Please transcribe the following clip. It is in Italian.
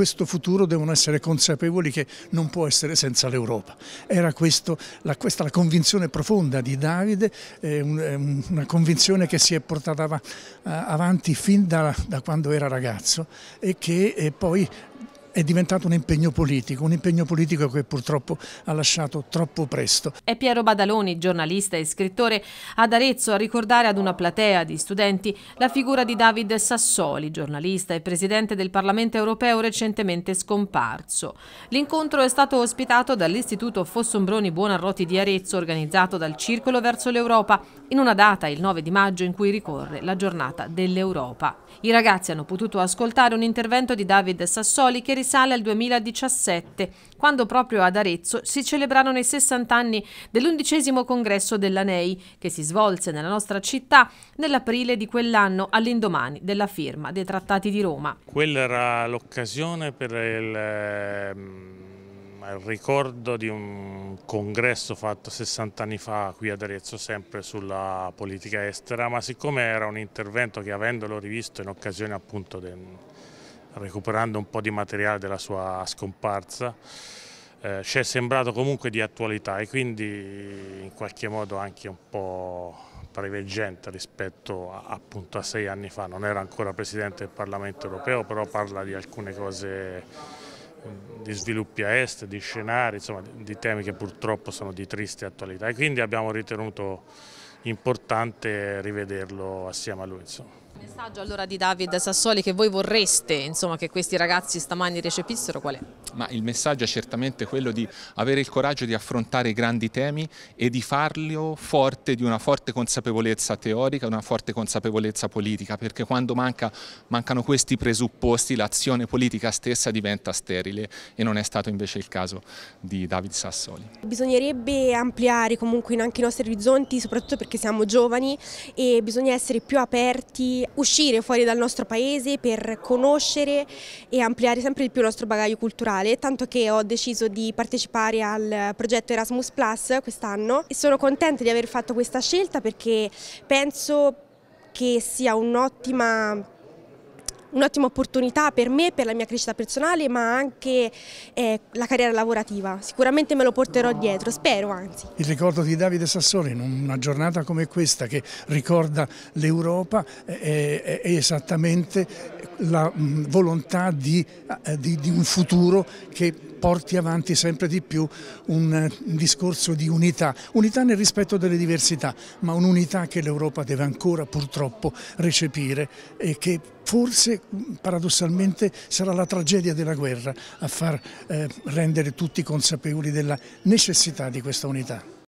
questo futuro devono essere consapevoli che non può essere senza l'Europa. Era questo, la, questa la convinzione profonda di Davide, eh, un, eh, una convinzione che si è portata av eh, avanti fin da, da, quando era ragazzo e che e eh, poi è diventato un impegno politico, un impegno politico che purtroppo ha lasciato troppo presto. È Piero Badaloni, giornalista e scrittore ad Arezzo, a ricordare ad una platea di studenti la figura di David Sassoli, giornalista e presidente del Parlamento europeo recentemente scomparso. L'incontro è stato ospitato dall'Istituto Fossombroni Buonarroti di Arezzo, organizzato dal Circolo verso l'Europa, in una data, il 9 di maggio, in cui ricorre la giornata dell'Europa. I ragazzi hanno potuto ascoltare un intervento di David Sassoli che risale al 2017, quando proprio ad Arezzo si celebrarono i 60 anni dell'undicesimo congresso della NEI, che si svolse nella nostra città nell'aprile di quell'anno all'indomani della firma dei Trattati di Roma. Quella era l'occasione per il ehm, ricordo di un congresso fatto 60 anni fa qui ad Arezzo sempre sulla politica estera ma siccome era un intervento che avendolo rivisto in occasione appunto del, recuperando un po' di materiale della sua scomparsa, eh, ci è sembrato comunque di attualità e quindi in qualche modo anche un po' preveggente rispetto a, appunto a sei anni fa, non era ancora Presidente del Parlamento europeo, però parla di alcune cose mm, di sviluppi a est, di scenari, insomma di temi che purtroppo sono di triste attualità e quindi abbiamo ritenuto importante rivederlo assieme a lui. Insomma messaggio allora di David Sassoli che voi vorreste insomma, che questi ragazzi stamani recepissero qual è? Ma il messaggio è certamente quello di avere il coraggio di affrontare i grandi temi e di farlo forte di una forte consapevolezza teorica, una forte consapevolezza politica, perché quando manca, mancano questi presupposti l'azione politica stessa diventa sterile e non è stato invece il caso di David Sassoli. Bisognerebbe ampliare comunque anche i nostri orizzonti, soprattutto perché siamo giovani e bisogna essere più aperti uscire fuori dal nostro paese per conoscere e ampliare sempre di più il nostro bagaglio culturale, tanto che ho deciso di partecipare al progetto Erasmus Plus quest'anno e sono contenta di aver fatto questa scelta perché penso che sia un'ottima un'ottima opportunità per me, per la mia crescita personale, ma anche eh, la carriera lavorativa. Sicuramente me lo porterò dietro, spero anzi. Il ricordo di Davide Sassoli in una giornata come questa che ricorda l'Europa è, è, esattamente la mh, mm, volontà di, eh, di, di un futuro che porti avanti sempre di più un eh, discorso di unità, unità nel rispetto delle diversità, ma un'unità che l'Europa deve ancora purtroppo recepire e che forse paradossalmente sarà la tragedia della guerra a far eh, rendere tutti consapevoli della necessità di questa unità.